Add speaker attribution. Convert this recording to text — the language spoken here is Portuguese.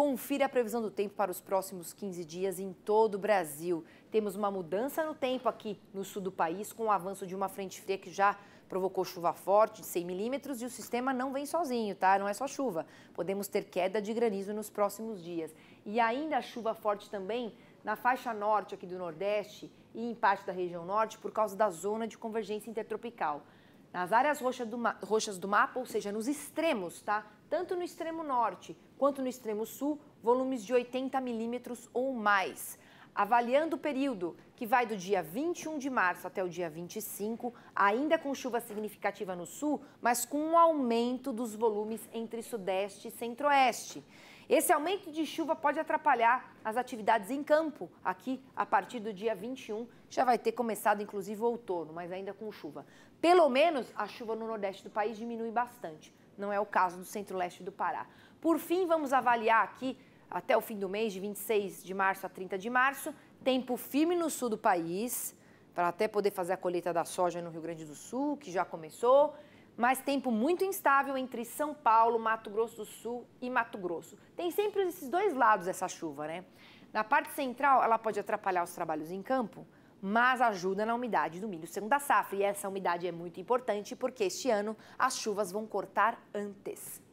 Speaker 1: Confira a previsão do tempo para os próximos 15 dias em todo o Brasil. Temos uma mudança no tempo aqui no sul do país, com o avanço de uma frente fria que já provocou chuva forte de 100 milímetros e o sistema não vem sozinho, tá? Não é só chuva. Podemos ter queda de granizo nos próximos dias. E ainda chuva forte também na faixa norte aqui do Nordeste e em parte da região norte por causa da zona de convergência intertropical nas áreas roxa do roxas do mapa, ou seja, nos extremos, tá? Tanto no extremo norte quanto no extremo sul, volumes de 80 milímetros ou mais avaliando o período que vai do dia 21 de março até o dia 25, ainda com chuva significativa no sul, mas com um aumento dos volumes entre sudeste e centro-oeste. Esse aumento de chuva pode atrapalhar as atividades em campo. Aqui, a partir do dia 21, já vai ter começado inclusive o outono, mas ainda com chuva. Pelo menos a chuva no nordeste do país diminui bastante. Não é o caso do centro-leste do Pará. Por fim, vamos avaliar aqui até o fim do mês, de 26 de março a 30 de março. Tempo firme no sul do país, para até poder fazer a colheita da soja no Rio Grande do Sul, que já começou. Mas tempo muito instável entre São Paulo, Mato Grosso do Sul e Mato Grosso. Tem sempre esses dois lados essa chuva, né? Na parte central, ela pode atrapalhar os trabalhos em campo, mas ajuda na umidade do milho segundo a safra. E essa umidade é muito importante porque este ano as chuvas vão cortar antes.